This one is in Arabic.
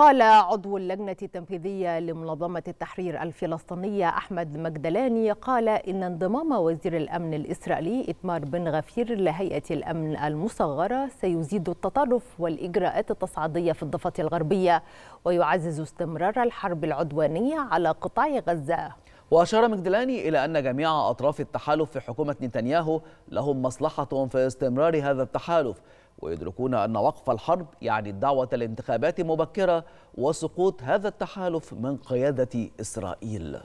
قال عضو اللجنة التنفيذية لمنظمة التحرير الفلسطينية أحمد مجدلاني قال إن انضمام وزير الأمن الإسرائيلي إتمار بن غفير لهيئة الأمن المصغرة سيزيد التطرف والإجراءات التصعيدية في الضفة الغربية ويعزز استمرار الحرب العدوانية على قطاع غزة وأشار مجدلاني إلى أن جميع أطراف التحالف في حكومة نتنياهو لهم مصلحة في استمرار هذا التحالف ويدركون أن وقف الحرب يعني الدعوة لانتخابات مبكرة وسقوط هذا التحالف من قيادة إسرائيل